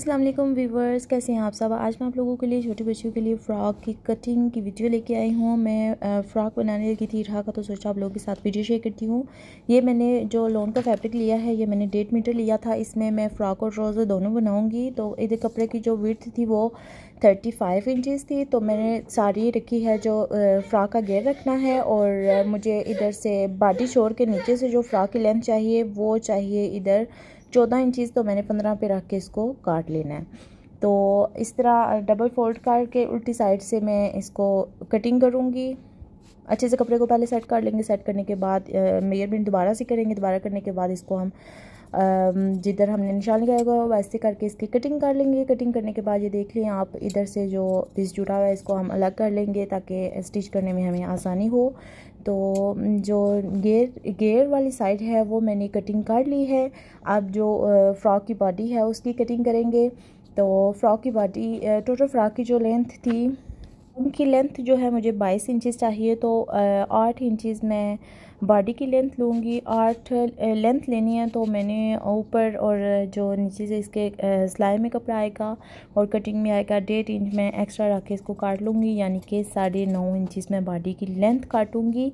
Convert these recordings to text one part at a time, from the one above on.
Aslam viewers कैसे हैं आप सब आज मैं आप लोगों के लिए छोटे बच्चियों के लिए फ़्रॉक की कटिंग की वीडियो लेके आई हूँ मैं फ़्रॉक बनाने लगी थी रहा का तो सोचा आप लोगों के साथ वीडियो शेयर करती हूँ ये मैंने जो लोन का फैब्रिक लिया है ये मैंने डेढ़ मीटर लिया था इसमें मैं फ़्रॉक और ट्रोज़र दोनों बनाऊँगी तो इधर कपड़े की जो विर्थ थी वो थर्टी फाइव इंचज़ थी तो मैंने साड़ी रखी है जो फ़्रॉक का गेयर रखना है और मुझे इधर से बाडी शोर के नीचे से जो फ़्रॉक की लेंथ चाहिए वो चाहिए इधर चौदह इंचज़ तो मैंने पंद्रह पे रख के इसको काट लेना है तो इस तरह डबल फोल्ड के उल्टी साइड से मैं इसको कटिंग करूँगी अच्छे से कपड़े को पहले सेट कर लेंगे सेट करने के बाद मेयरमेंट दोबारा से करेंगे दोबारा करने के बाद इसको हम जिधर हमने निशान लगाया हुआ वैसे करके इसकी कटिंग कर लेंगे कटिंग करने के बाद ये देख लें आप इधर से जो पीस जुड़ा हुआ है इसको हम अलग कर लेंगे ताकि स्टिच करने में हमें आसानी हो तो जो गेयर गेयर वाली साइड है वो मैंने कटिंग कर ली है अब जो फ्रॉक की बॉडी है उसकी कटिंग करेंगे तो फ्रॉक की बॉडी टोटल फ्रॉक की जो लेंथ थी की लेंथ जो है मुझे बाईस इंचेस चाहिए तो आठ इंचज़ मैं बॉडी की लेंथ लूँगी आठ लेंथ लेनी है तो मैंने ऊपर और जो नीचे से इसके सिलाई में कपड़ा आएगा और कटिंग में आएगा डेढ़ इंच मैं एक्स्ट्रा रख के इसको काट लूँगी यानी कि साढ़े नौ इंचिस मैं बॉडी की लेंथ काटूँगी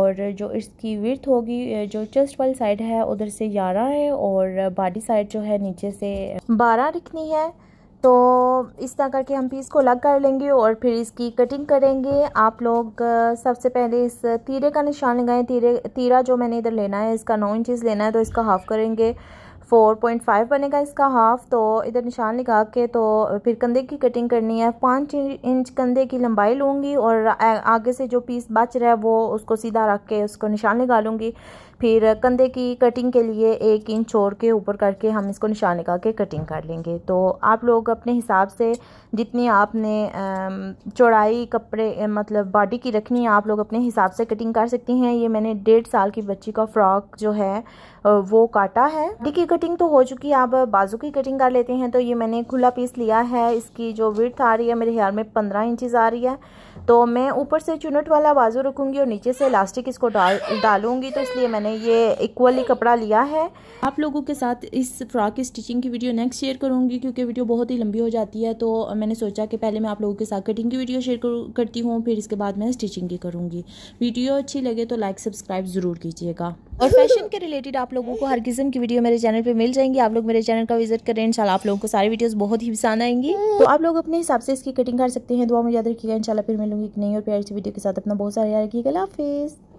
और जो इसकी विर्थ होगी जो चेस्ट वाली साइड है उधर से ग्यारह है और बॉडी साइड जो है नीचे से बारह रखनी है तो इस तरह करके हम पीस को अलग कर लेंगे और फिर इसकी कटिंग करेंगे आप लोग सबसे पहले इस तीरे का निशान लगाएं तीरे तीरा जो मैंने इधर लेना है इसका नौ इंचज़ लेना है तो इसका हाफ़ करेंगे फोर पॉइंट फाइव बनेगा इसका हाफ तो इधर निशान लगा के तो फिर कंधे की कटिंग करनी है पाँच इंच कंधे की लंबाई लूँगी और आगे से जो पीस बच रहा है वो उसको सीधा रख के उसको निशान लगा लूँगी फिर कंधे की कटिंग के लिए एक इंच छोड़ के ऊपर करके हम इसको निशान लगा के कटिंग कर लेंगे तो आप लोग अपने हिसाब से जितनी आपने चौड़ाई कपड़े मतलब बॉडी की रखनी है आप लोग अपने हिसाब से कटिंग कर सकती हैं ये मैंने डेढ़ साल की बच्ची का फ्रॉक जो है वो काटा है बॉडी की कटिंग तो हो चुकी है अब बाजू की कटिंग कर लेते हैं तो ये मैंने खुला पीस लिया है इसकी जो विर्थ आ रही है मेरे ख्याल में पंद्रह इंचज़ आ रही है तो मैं ऊपर से चुनट वाला बाजू रखूंगी और नीचे से इलास्टिक इसको डाल डालूंगी तो इसलिए मैंने ये इक्वली कपड़ा लिया है आप लोगों के साथ इस फ्रॉक की स्टिचिंग की वीडियो नेक्स्ट शेयर करूंगी क्योंकि वीडियो बहुत ही लंबी हो जाती है तो मैंने सोचा कि पहले मैं आप लोगों के साथ कटिंग की वीडियो शेयर करती हूँ फिर इसके बाद मैं स्टिचिंग की करूँगी वीडियो अच्छी लगे तो लाइक सब्सक्राइब ज़रूर कीजिएगा और फैशन के रिलेटेड आप लोगों को हर किस्म की वीडियो मेरे चैनल पर पे मिल जाएंगी आप लोग मेरे चैनल का विजिट करें इंशाल्लाह आप लोगों को सारी वीडियोस बहुत ही पसंद आएंगी तो आप लोग अपने हिसाब से इसकी कटिंग कर सकते हैं दुआ में याद रखिएगा इंशाल्लाह फिर मिलूंगी एक नई और प्यार सी वीडियो के साथ अपना बहुत सारा याद रखिएगा हाफिज़